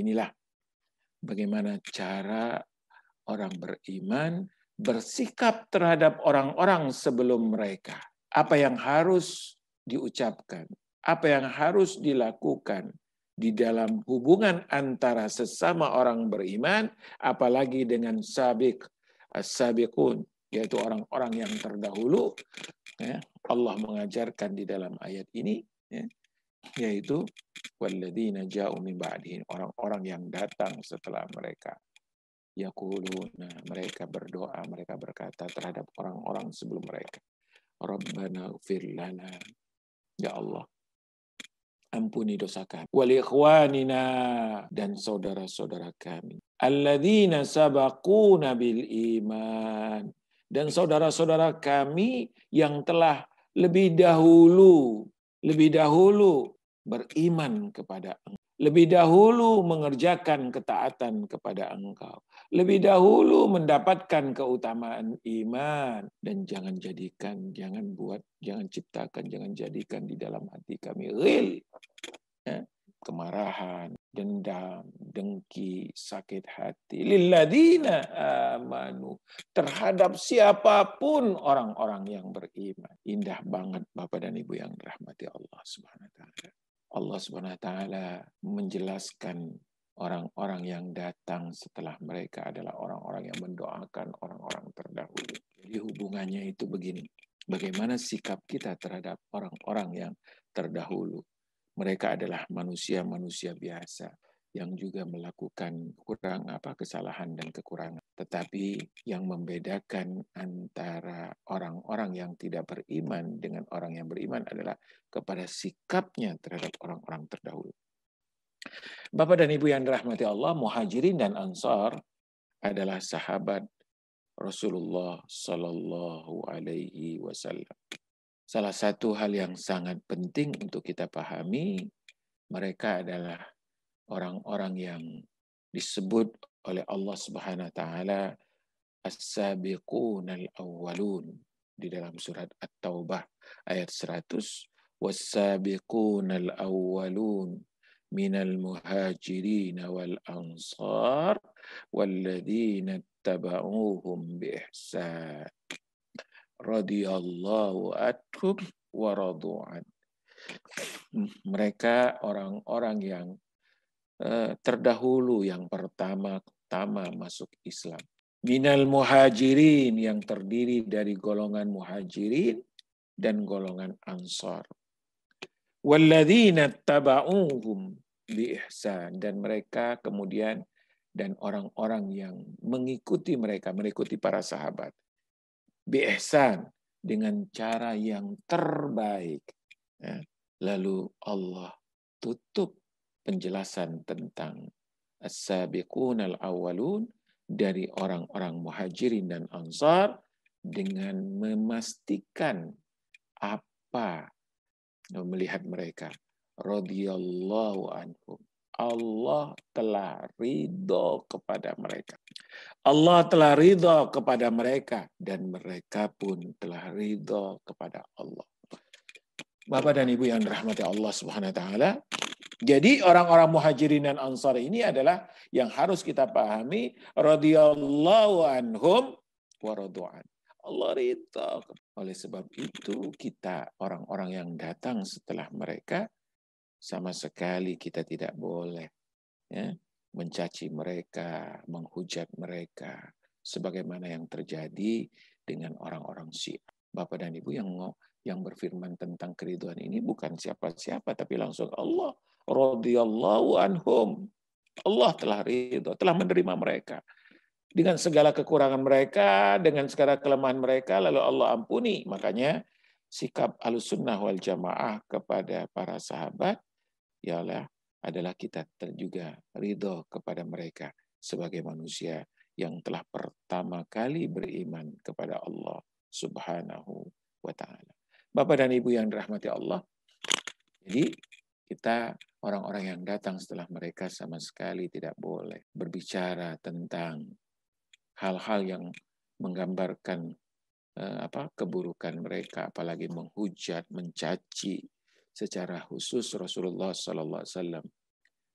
Inilah bagaimana cara orang beriman bersikap terhadap orang-orang sebelum mereka. Apa yang harus diucapkan, apa yang harus dilakukan di dalam hubungan antara sesama orang beriman, apalagi dengan sabik, sabiqun, yaitu orang-orang yang terdahulu. Ya. Allah mengajarkan di dalam ayat ini. Ya yaitu walladzina ja'u min ba'dihim orang-orang yang datang setelah mereka yaquluna mereka berdoa mereka berkata terhadap orang-orang sebelum mereka rabbana ighfir ya Allah ampuni dosa kami wal ikhwanina dan saudara-saudara kami alladzina sabaquna bil iman dan saudara-saudara kami yang telah lebih dahulu lebih dahulu beriman kepada Engkau, lebih dahulu mengerjakan ketaatan kepada Engkau, lebih dahulu mendapatkan keutamaan iman dan jangan jadikan, jangan buat, jangan ciptakan, jangan jadikan di dalam hati kami Real. Ya, kemarahan, memiliki sakit hati. Lilladina amanu. Terhadap siapapun orang-orang yang beriman. Indah banget Bapak dan Ibu yang dirahmati Allah Subhanahu wa taala. Allah Subhanahu wa taala menjelaskan orang-orang yang datang setelah mereka adalah orang-orang yang mendoakan orang-orang terdahulu. Jadi hubungannya itu begini. Bagaimana sikap kita terhadap orang-orang yang terdahulu? Mereka adalah manusia-manusia biasa yang juga melakukan kurang apa kesalahan dan kekurangan. Tetapi yang membedakan antara orang-orang yang tidak beriman dengan orang yang beriman adalah kepada sikapnya terhadap orang-orang terdahulu. Bapak dan Ibu yang dirahmati Allah, Muhajirin dan Ansar adalah sahabat Rasulullah Sallallahu Alaihi Wasallam. Salah satu hal yang sangat penting untuk kita pahami, mereka adalah orang-orang yang disebut oleh Allah Subhanahu wa taala as sabiqunal awwalun di dalam surat At-Taubah ayat 100 was sabiqunal awwalun minal muhajirin wal ansar walladzina اتبعوهم بإحسان رضي الله wa mereka orang-orang yang Eh, terdahulu yang pertama-tama masuk Islam. Minal muhajirin yang terdiri dari golongan muhajirin dan golongan ansar. Walladzina taba'uhum Dan mereka kemudian dan orang-orang yang mengikuti mereka, mengikuti para sahabat. Biihsan dengan cara yang terbaik. Ya, lalu Allah tutup penjelasan tentang as-sabiqun al-awwalun dari orang-orang muhajirin dan ansar dengan memastikan apa melihat mereka radhiyallahu anhum Allah telah ridho kepada mereka. Allah telah ridho kepada mereka dan mereka pun telah ridho kepada Allah. Bapak dan Ibu yang dirahmati Allah Subhanahu wa taala, jadi orang-orang muhajirin dan ansar ini adalah yang harus kita pahami. Radiyallahu anhum wa Allah ridha. Oleh sebab itu kita orang-orang yang datang setelah mereka sama sekali kita tidak boleh ya, mencaci mereka, menghujat mereka, sebagaimana yang terjadi dengan orang-orang Syiah. Bapak dan Ibu yang yang berfirman tentang keriduan ini bukan siapa-siapa tapi langsung Allah radhiyallahu anhum. Allah telah ridho, telah menerima mereka. Dengan segala kekurangan mereka, dengan segala kelemahan mereka, lalu Allah ampuni. Makanya sikap alusunnah wal jamaah kepada para sahabat ialah adalah kita juga ridho kepada mereka sebagai manusia yang telah pertama kali beriman kepada Allah Subhanahu wa taala. Bapak dan Ibu yang dirahmati Allah. Jadi kita orang-orang yang datang setelah mereka sama sekali tidak boleh berbicara tentang hal-hal yang menggambarkan eh, apa keburukan mereka apalagi menghujat mencaci secara khusus Rasulullah sallallahu alaihi wasallam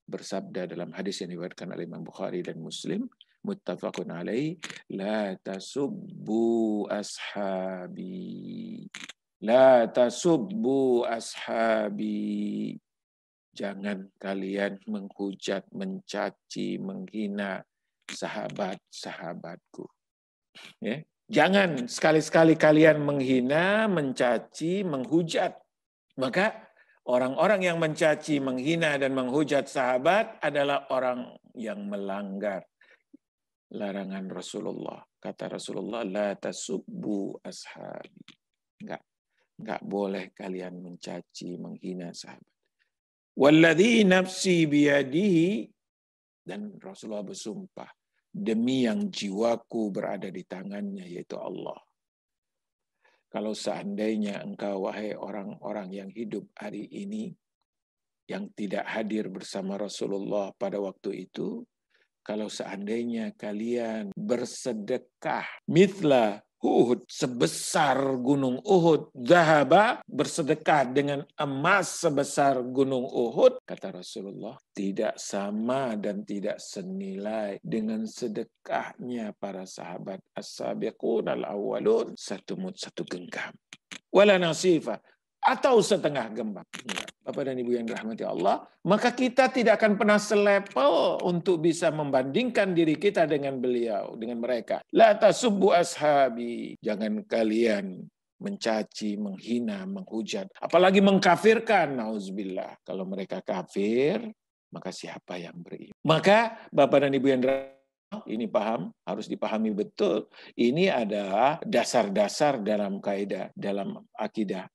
bersabda dalam hadis yang diriwayatkan oleh Imam Bukhari dan Muslim muttafaqun alaih la tasubbu ashabi la tasubbu ashabi Jangan kalian menghujat, mencaci, menghina sahabat-sahabatku. Ya. Jangan sekali-sekali kalian menghina, mencaci, menghujat. Maka orang-orang yang mencaci, menghina, dan menghujat sahabat adalah orang yang melanggar larangan Rasulullah. Kata Rasulullah, la tasubbu ashabi. Enggak, enggak boleh kalian mencaci, menghina sahabat. Walladhi nafsi biyadihi. Dan Rasulullah bersumpah. Demi yang jiwaku berada di tangannya, yaitu Allah. Kalau seandainya engkau, wahai orang-orang yang hidup hari ini, yang tidak hadir bersama Rasulullah pada waktu itu, kalau seandainya kalian bersedekah, mitlah Uhud sebesar gunung Uhud zahaba bersedekah dengan emas sebesar gunung Uhud kata Rasulullah tidak sama dan tidak senilai dengan sedekahnya para sahabat as-sabiqun al-awwalun satu mut satu genggam wala nasifa atau setengah gempa. Iya, Bapak dan Ibu yang dirahmati Allah, maka kita tidak akan pernah selevel untuk bisa membandingkan diri kita dengan beliau, dengan mereka. La tasubbu ashabi. Jangan kalian mencaci, menghina, menghujat, apalagi mengkafirkan. Nauzubillah. Kalau mereka kafir, maka siapa yang beriman? Maka Bapak dan Ibu yang dirahmati ini paham, harus dipahami betul. Ini adalah dasar-dasar dalam kaidah dalam akidah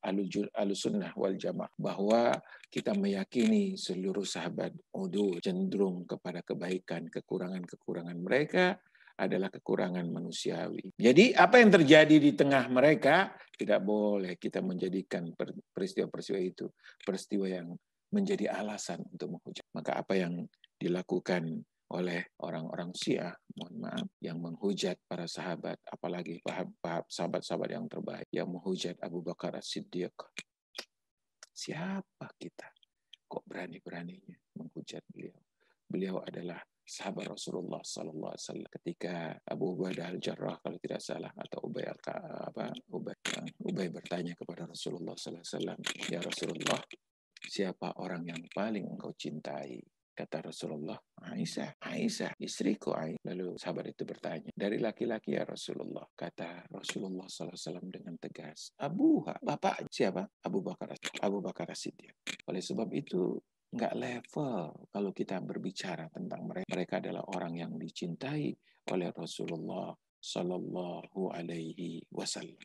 alusunnah wal jamaah bahwa kita meyakini seluruh sahabat Odo cenderung kepada kebaikan, kekurangan-kekurangan mereka adalah kekurangan manusiawi. Jadi apa yang terjadi di tengah mereka tidak boleh kita menjadikan peristiwa-peristiwa itu peristiwa yang menjadi alasan untuk menghujat. Maka apa yang dilakukan oleh orang-orang Syiah, mohon maaf, yang menghujat para sahabat, apalagi sahabat-sahabat yang terbaik, yang menghujat Abu Bakar As-Siddiq. Siapa kita? Kok berani-beraninya menghujat beliau? Beliau adalah sahabat Rasulullah Sallallahu Alaihi Wasallam ketika Abu Ubaidah al Jarrah kalau tidak salah atau Ubay al apa Ubay, Ubay bertanya kepada Rasulullah Sallallahu Alaihi Wasallam ya Rasulullah siapa orang yang paling engkau cintai Kata Rasulullah, Aisyah, Aisyah, istriku Aisyah. Lalu sahabat itu bertanya, dari laki-laki ya Rasulullah. Kata Rasulullah SAW dengan tegas, Abuha, bapak siapa? Abu Bakar, Abu Bakar Siddiq. Oleh sebab itu, nggak level kalau kita berbicara tentang mereka. Mereka adalah orang yang dicintai oleh Rasulullah Sallallahu Alaihi Wasallam.